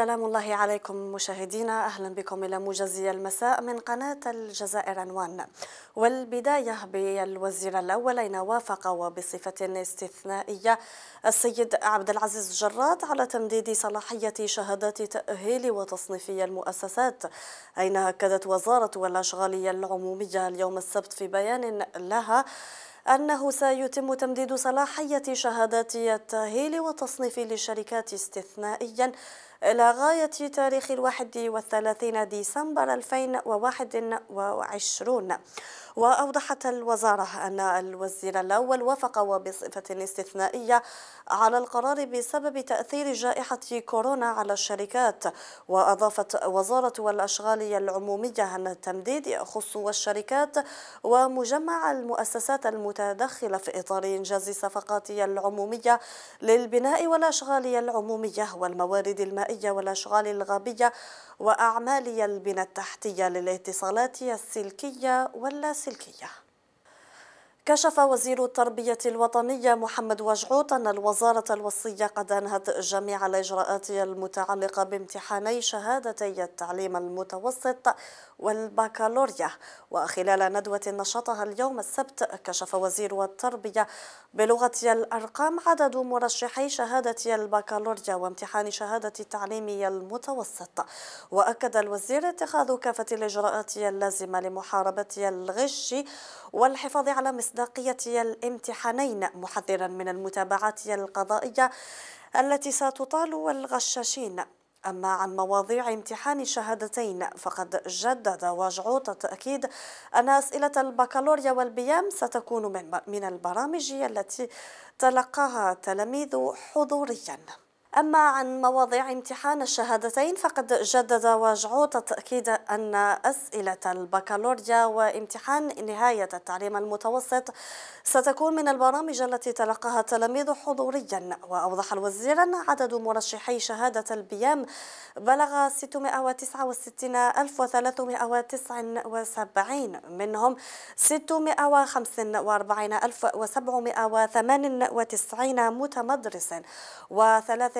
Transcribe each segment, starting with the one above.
سلام الله عليكم مشاهدينا أهلا بكم إلى مجزي المساء من قناة الجزائر عنوان والبداية بالوزير الأول أين وافق وبصفة استثنائية السيد عبد العزيز جراد على تمديد صلاحية شهادات تأهيل وتصنيفي المؤسسات أين أكدت وزارة الأشغالية العمومية اليوم السبت في بيان لها أنه سيتم تمديد صلاحية شهادات التأهيل وتصنيف للشركات استثنائيا إلى غاية تاريخ الواحد والثلاثين ديسمبر 2021 وأوضحت الوزارة أن الوزير الأول وافق وبصفة استثنائية على القرار بسبب تأثير جائحة كورونا على الشركات وأضافت وزارة الأشغال العمومية أن التمديد يخص الشركات ومجمع المؤسسات المتدخلة في إطار إنجاز الصفقات العمومية للبناء والأشغال العمومية والموارد المائية الفضائية والأشغال الغابية وأعمال البنى التحتية للاتصالات السلكية واللاسلكية كشف وزير التربية الوطنية محمد وجعوت أن الوزارة الوصية قد أنهت جميع الإجراءات المتعلقة بامتحاني شهادتي التعليم المتوسط والبكالوريا وخلال ندوة نشطها اليوم السبت كشف وزير التربية بلغة الأرقام عدد مرشحي شهادة البكالوريا وامتحان شهادة التعليم المتوسط وأكد الوزير اتخاذ كافة الإجراءات اللازمة لمحاربة الغش والحفاظ على مصداق مصداقية الامتحانين محذرا من المتابعات القضائية التي ستطال الغشاشين أما عن مواضيع امتحان الشهادتين فقد جدد وجعوط التأكيد أن أسئلة البكالوريا والبيام ستكون من البرامج التي تلقاها التلاميذ حضورياً أما عن مواضيع امتحان الشهادتين فقد جدد واجعوط تأكيد أن أسئلة البكالوريا وامتحان نهاية التعليم المتوسط ستكون من البرامج التي تلقاها التلاميذ حضوريا وأوضح الوزير أن عدد مرشحي شهادة البيام بلغ 669379 منهم 645798 متمدرس و 3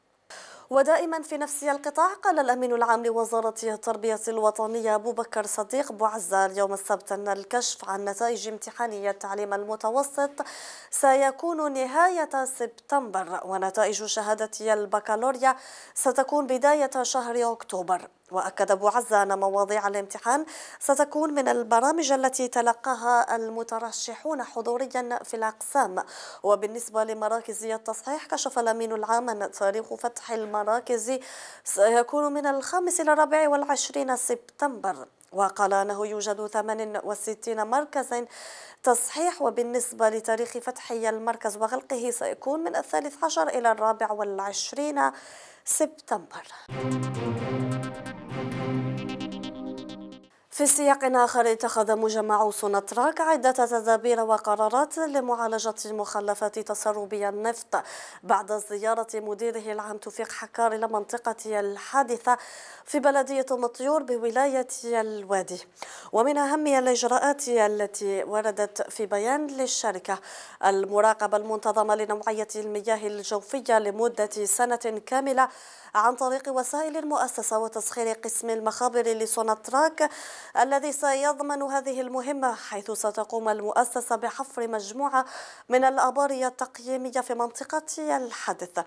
ودائما في نفس القطاع قال الأمين العام لوزارة التربية الوطنية أبو بكر صديق بوعزة يوم السبت أن الكشف عن نتائج امتحانية التعليم المتوسط سيكون نهاية سبتمبر ونتائج شهادة البكالوريا ستكون بداية شهر أكتوبر وأكد أبو عزة أن مواضيع الامتحان ستكون من البرامج التي تلقاها المترشحون حضوريا في الأقسام وبالنسبة لمراكز التصحيح كشف الأمين العام أن تاريخ فتح المراكز سيكون من الخامس إلى الرابع والعشرين سبتمبر وقال أنه يوجد 68 مركز تصحيح وبالنسبة لتاريخ فتح المركز وغلقه سيكون من الثالث عشر إلى الرابع والعشرين سبتمبر في سياق آخر اتخذ مجمع سوناتراك عدة تدابير وقرارات لمعالجة مخلفات تسرب النفط بعد زيارة مديره العام توفيق حكار إلى منطقة الحادثة في بلدية مطيور بولاية الوادي ومن أهم الإجراءات التي وردت في بيان للشركة المراقبة المنتظمة لنوعية المياه الجوفية لمدة سنة كاملة عن طريق وسائل المؤسسة وتسخير قسم المخابر لسوناتراك الذي سيضمن هذه المهمة حيث ستقوم المؤسسة بحفر مجموعة من الآبار التقييمية في منطقة الحدث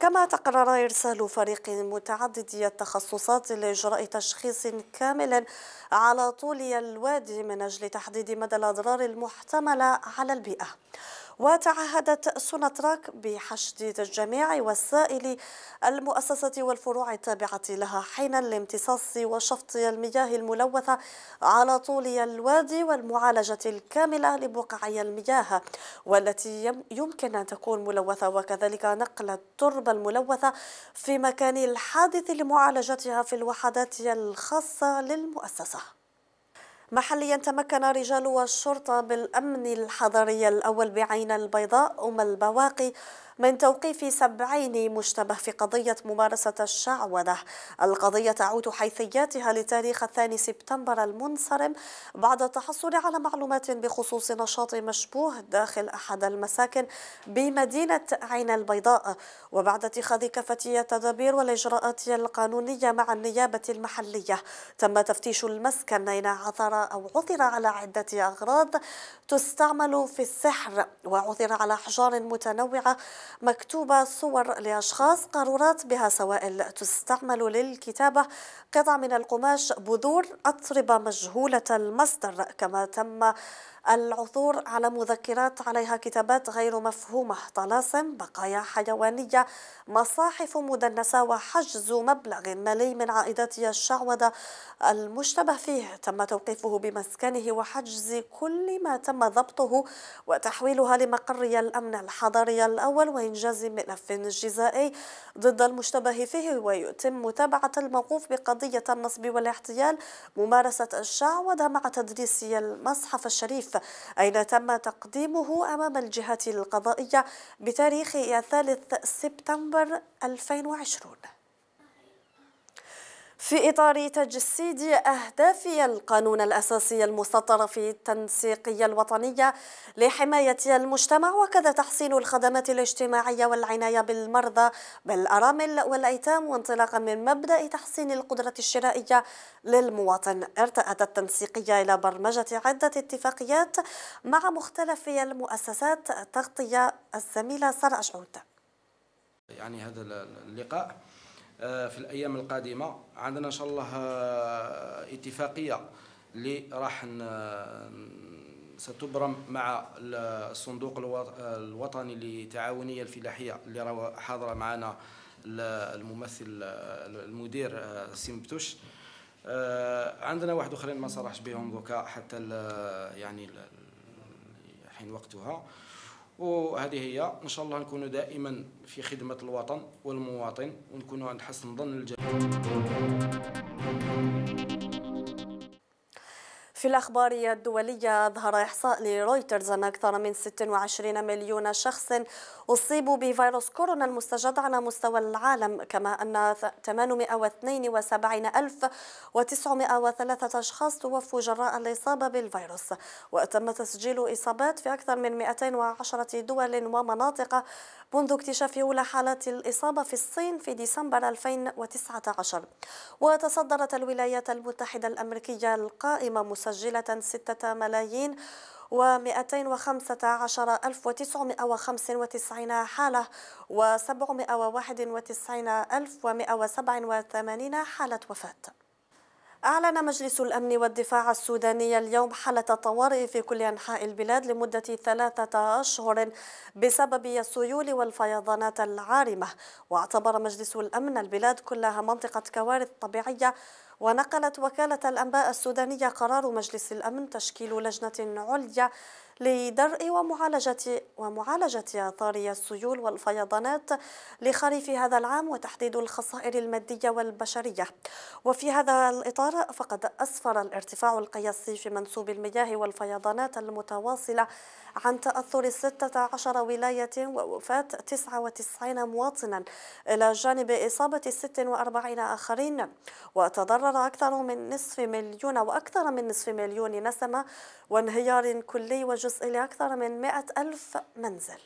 كما تقرر إرسال فريق متعدد التخصصات لإجراء تشخيص كامل على طول الوادي من أجل تحديد مدى الأضرار المحتملة على البيئة وتعهدت سوناتراك بحشد الجميع وسائل المؤسسة والفروع التابعة لها حين الامتصاص وشفط المياه الملوثة على طول الوادي والمعالجة الكاملة لبقع المياه والتي يمكن أن تكون ملوثة وكذلك نقل التربة الملوثة في مكان الحادث لمعالجتها في الوحدات الخاصة للمؤسسة محليا تمكن رجال الشرطة بالأمن الحضري الأول بعين البيضاء أم البواقي من توقيف سبعين مشتبه في قضية ممارسة الشعوذة القضية تعود حيثياتها لتاريخ الثاني سبتمبر المنصرم بعد التحصل على معلومات بخصوص نشاط مشبوه داخل أحد المساكن بمدينة عين البيضاء وبعد اتخاذ كافة التدابير والإجراءات القانونية مع النيابة المحلية تم تفتيش المسكن حين عثر أو عثر على عدة أغراض تستعمل في السحر وعثر على أحجار متنوعة مكتوبة صور لأشخاص قارورات بها سوائل تستعمل للكتابة قطع من القماش بذور أطربة مجهولة المصدر كما تم العثور على مذكرات عليها كتابات غير مفهومة طلاسم بقايا حيوانية مصاحف مدنسة وحجز مبلغ مالي من عائدات الشعوذة المشتبه فيه تم توقيفه بمسكنه وحجز كل ما تم ضبطه وتحويلها لمقر الأمن الحضري الأول وإنجاز ملف جزائي ضد المشتبه فيه ويتم متابعة الموقوف بقضية النصب والاحتيال ممارسة الشعوذة مع تدريس المصحف الشريف الحديث أين تم تقديمه أمام الجهة القضائية بتاريخ الثالث سبتمبر 2020 في إطار تجسيد أهداف القانون الأساسي المستطر في التنسيقية الوطنية لحماية المجتمع وكذا تحسين الخدمات الاجتماعية والعناية بالمرضى بالأرامل والأيتام وانطلاقا من مبدأ تحسين القدرة الشرائية للمواطن ارتأت التنسيقية إلى برمجة عدة اتفاقيات مع مختلف المؤسسات تغطية الزميلة سارة أشعود يعني هذا اللقاء آه، في الايام القادمه عندنا ان شاء الله آه، اتفاقيه اللي راح ستبرم مع الصندوق الوطني للتعاونيه الفلاحيه اللي حاضره معنا الممثل آه، المدير سيم بتوش عندنا واحد اخرين ما صرحش بهم دوكا حتى يعني حين وقتها وهذه هي ان شاء الله نكونوا دائما في خدمه الوطن والمواطن ونكونوا عند حسن ظن الجميع في الأخبار الدولية أظهر إحصاء لرويترز أن أكثر من 26 مليون شخص أصيبوا بفيروس كورونا المستجد على مستوى العالم كما أن 872,903 أشخاص توفوا جراء الإصابة بالفيروس وتم تسجيل إصابات في أكثر من 210 دول ومناطق منذ اكتشاف أولى حالات الإصابة في الصين في ديسمبر 2019 وتصدرت الولايات المتحدة الأمريكية القائمة مستجد مسجلة 6 ملايين و215995 حالة و791187 حالة وفاة أعلن مجلس الأمن والدفاع السوداني اليوم حالة طوارئ في كل أنحاء البلاد لمدة ثلاثة أشهر بسبب السيول والفيضانات العارمة واعتبر مجلس الأمن البلاد كلها منطقة كوارث طبيعية ونقلت وكالة الأنباء السودانية قرار مجلس الأمن تشكيل لجنة عليا لدرء ومعالجة ومعالجة آثار السيول والفيضانات لخريف هذا العام وتحديد الخسائر المادية والبشرية وفي هذا الإطار فقد أسفر الارتفاع القياسي في منسوب المياه والفيضانات المتواصلة عن تأثر 16 ولاية ووفاة 99 مواطنا إلى جانب إصابة 46 آخرين وتضرر أكثر من نصف مليون وأكثر من نصف مليون نسمة وانهيار كلي وجزء يجز إلى أكثر من 100 ألف منزل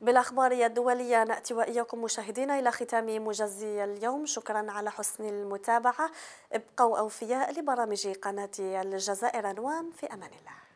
بالأخبار الدولية نأتي وإياكم مشاهدينا إلى ختام مجزي اليوم شكرا على حسن المتابعة ابقوا أوفياء لبرامج قناة الجزائر عنوان في أمان الله